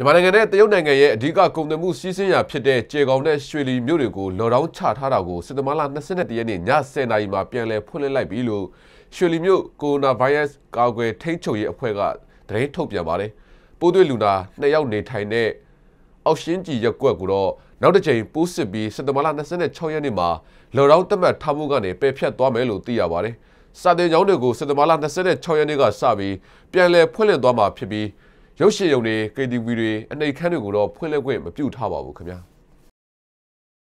မြန်မာနိုင်ငံနဲ့တရုတ်နိုင်ငံရဲ့အဓိကကုန်သွယ်မှုစီးဆင်းရာဖြစ်တဲ့ကြေကောင်နဲ့ရွှေလီမြို့တွေကိုလော်ဒောင်းချထားတာကိုစစ်တမလ22ရက်နေ့ည10:00နာရီမှာပြန်လည်ဖွင့်လှစ်လိုက်ပြီလို့ရွှေလီမြို့ကိုရိုနာဗိုင်းရပ်စ်ကာကွယ်ထိန်းချုပ်ရေးအဖွဲ့ကသတင်းထုတ်ပြန်ပါတယ်။ပိုးတွေ့လူနာ2ယောက်နေထိုင်တဲ့အောက်ရှင်းကြီးရက်ကွက်ကိုတော့နောက်တစ်ချိန်ပိုးစစ်ပြီးစစ်တမလ26ရက်နေ့မှာလော်ဒောင်းတက်မှတ်ထားမှုကနေပယ်ဖျက်သွားမယ်လို့သိရပါတယ်။စာသင်ကျောင်းတွေကိုစစ်တမလ26ရက်နေ့ကစပြီးပြန်လည်ဖွင့်လှစ်သွားမှာဖြစ်ပြီးရုပ်ရှင်ရုံတွေ KTV တွေ အနှိမ်ခန်းတွေကိုတော့ဖွင့်လှစ်ခွင့်မပြုထားပါဘူးခင်ဗျာ။